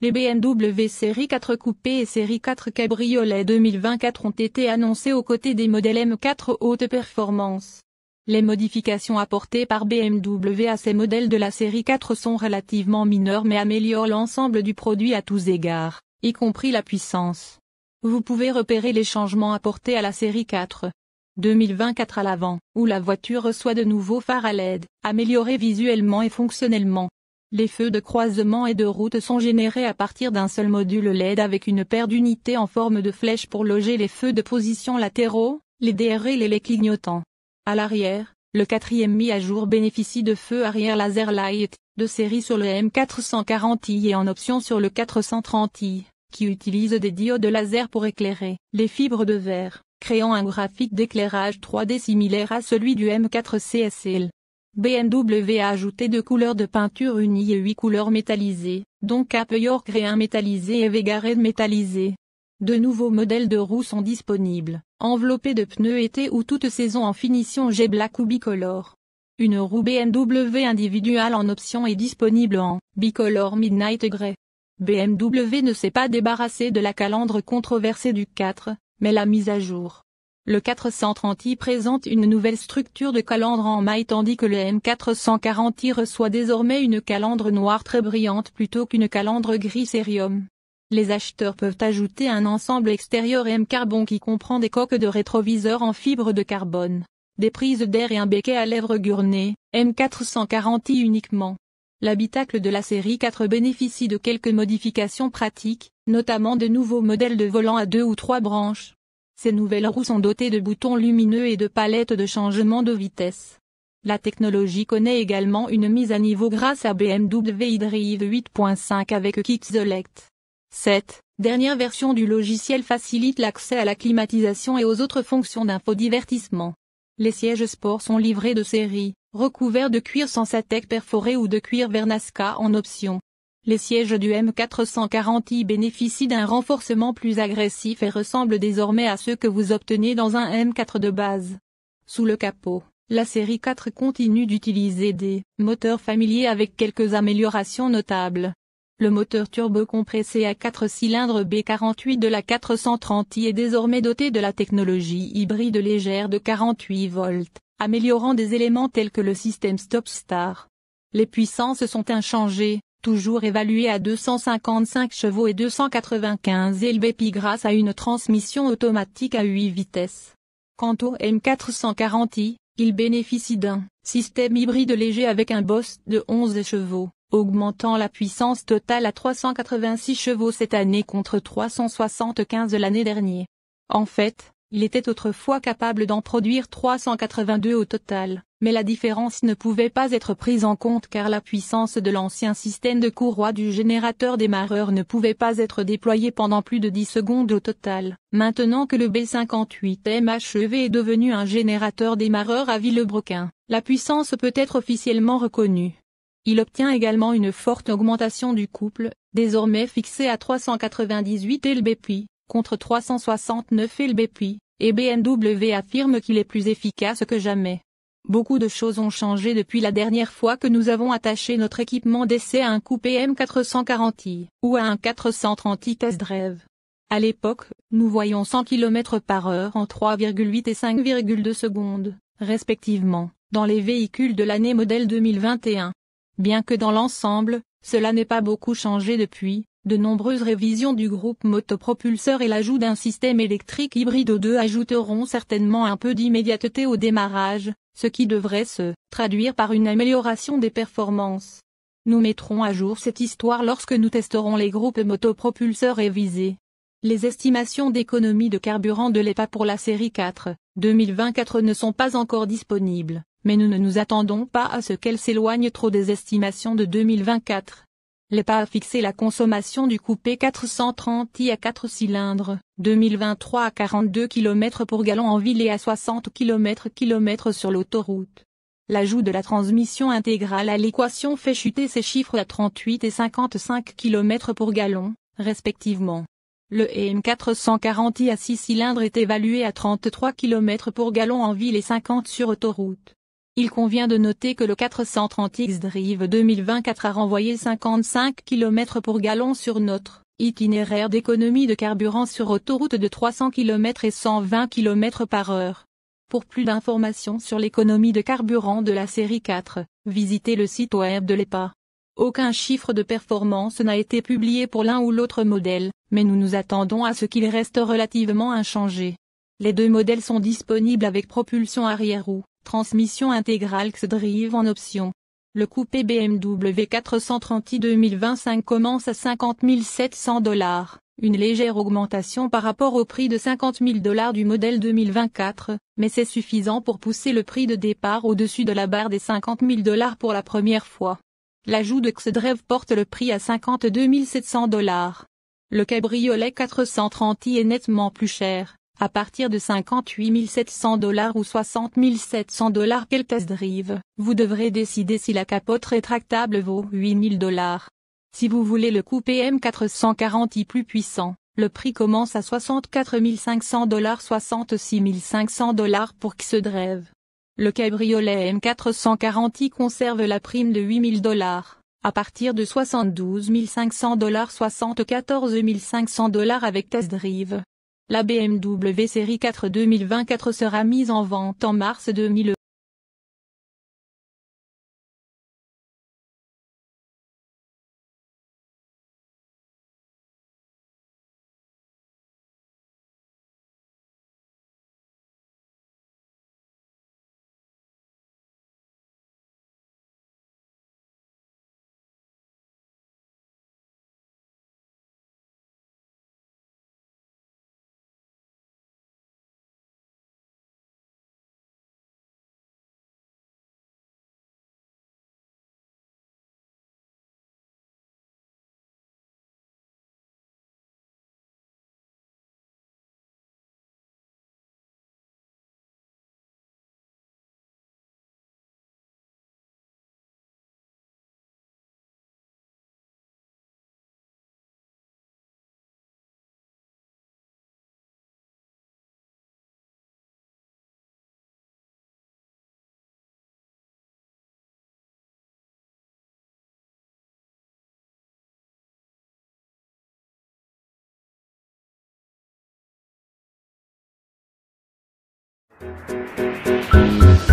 Les BMW série 4 coupé et série 4 cabriolet 2024 ont été annoncés aux côtés des modèles M4 haute performance. Les modifications apportées par BMW à ces modèles de la série 4 sont relativement mineures mais améliorent l'ensemble du produit à tous égards, y compris la puissance. Vous pouvez repérer les changements apportés à la série 4. 2024 à l'avant, où la voiture reçoit de nouveaux phares à LED, améliorés visuellement et fonctionnellement. Les feux de croisement et de route sont générés à partir d'un seul module LED avec une paire d'unités en forme de flèche pour loger les feux de position latéraux, les DRL et les clignotants. À l'arrière, le quatrième mi à jour bénéficie de feux arrière laser light, de série sur le M440i et en option sur le 430i, qui utilise des diodes laser pour éclairer les fibres de verre, créant un graphique d'éclairage 3D similaire à celui du M4CSL. BMW a ajouté deux couleurs de peinture unies et huit couleurs métallisées, dont Cap York et métallisé et Vega Red métallisé. De nouveaux modèles de roues sont disponibles, enveloppés de pneus été ou toute saison en finition G Black ou bicolore. Une roue BMW individuelle en option est disponible en bicolore Midnight Grey. BMW ne s'est pas débarrassé de la calandre controversée du 4, mais la mise à jour le 430i présente une nouvelle structure de calandre en maille tandis que le M440i reçoit désormais une calandre noire très brillante plutôt qu'une calandre gris cérium. Les acheteurs peuvent ajouter un ensemble extérieur M carbon qui comprend des coques de rétroviseurs en fibre de carbone, des prises d'air et un béquet à lèvres gurnées, M440i uniquement. L'habitacle de la série 4 bénéficie de quelques modifications pratiques, notamment de nouveaux modèles de volant à deux ou trois branches, ces nouvelles roues sont dotées de boutons lumineux et de palettes de changement de vitesse. La technologie connaît également une mise à niveau grâce à BMW iDrive 8.5 avec Kit Select. Cette dernière version du logiciel facilite l'accès à la climatisation et aux autres fonctions d'infodivertissement. Les sièges sport sont livrés de série, recouverts de cuir sans satec perforé ou de cuir Vernasca en option. Les sièges du M440 i bénéficient d'un renforcement plus agressif et ressemblent désormais à ceux que vous obtenez dans un M4 de base. Sous le capot, la série 4 continue d'utiliser des moteurs familiers avec quelques améliorations notables. Le moteur turbo compressé à 4 cylindres B48 de la 430i est désormais doté de la technologie hybride légère de 48 volts, améliorant des éléments tels que le système stop-start. Les puissances sont inchangées, toujours évalué à 255 chevaux et 295 lbp grâce à une transmission automatique à 8 vitesses. Quant au M440i, il bénéficie d'un système hybride léger avec un boss de 11 chevaux, augmentant la puissance totale à 386 chevaux cette année contre 375 l'année dernière. En fait, il était autrefois capable d'en produire 382 au total mais la différence ne pouvait pas être prise en compte car la puissance de l'ancien système de courroie du générateur démarreur ne pouvait pas être déployée pendant plus de 10 secondes au total. Maintenant que le B58MHEV est devenu un générateur démarreur à Villebrequin, la puissance peut être officiellement reconnue. Il obtient également une forte augmentation du couple, désormais fixé à 398 lbp, contre 369 lbp, et BMW affirme qu'il est plus efficace que jamais. Beaucoup de choses ont changé depuis la dernière fois que nous avons attaché notre équipement d'essai à un coupé M440i ou à un 430i test drive. À l'époque, nous voyons 100 km par heure en 3,8 et 5,2 secondes, respectivement, dans les véhicules de l'année modèle 2021. Bien que dans l'ensemble, cela n'ait pas beaucoup changé depuis, de nombreuses révisions du groupe motopropulseur et l'ajout d'un système électrique hybride aux deux ajouteront certainement un peu d'immédiateté au démarrage, ce qui devrait se traduire par une amélioration des performances. Nous mettrons à jour cette histoire lorsque nous testerons les groupes motopropulseurs révisés. Les estimations d'économie de carburant de l'EPA pour la série 4, 2024 ne sont pas encore disponibles, mais nous ne nous attendons pas à ce qu'elles s'éloignent trop des estimations de 2024. L'EPA a fixé la consommation du coupé 430i à 4 cylindres, 2023 à 42 km pour gallon en ville et à 60 km km sur l'autoroute. L'ajout de la transmission intégrale à l'équation fait chuter ces chiffres à 38 et 55 km pour gallon, respectivement. Le EM440i à 6 cylindres est évalué à 33 km pour gallon en ville et 50 sur autoroute. Il convient de noter que le 430X Drive 2024 a renvoyé 55 km pour gallon sur notre itinéraire d'économie de carburant sur autoroute de 300 km et 120 km par heure. Pour plus d'informations sur l'économie de carburant de la série 4, visitez le site web de l'EPA. Aucun chiffre de performance n'a été publié pour l'un ou l'autre modèle, mais nous nous attendons à ce qu'il reste relativement inchangé. Les deux modèles sont disponibles avec propulsion arrière ou. Transmission intégrale X-Drive en option. Le coupé BMW 430i 2025 commence à 50 700 dollars, une légère augmentation par rapport au prix de 50 000 dollars du modèle 2024, mais c'est suffisant pour pousser le prix de départ au-dessus de la barre des 50 000 dollars pour la première fois. L'ajout de X-Drive porte le prix à 52 700 dollars. Le cabriolet 430i est nettement plus cher, à partir de 58 700 dollars ou 60 700 dollars quel test drive. Vous devrez décider si la capote rétractable vaut 8000 dollars. Si vous voulez le coupé M440i plus puissant, le prix commence à 64 500 dollars 66 500 dollars pour se drive. Le cabriolet M440i conserve la prime de 8000 dollars à partir de 72 500 dollars 74 500 dollars avec test drive. La BMW Série 4 2024 sera mise en vente en mars 2024. Música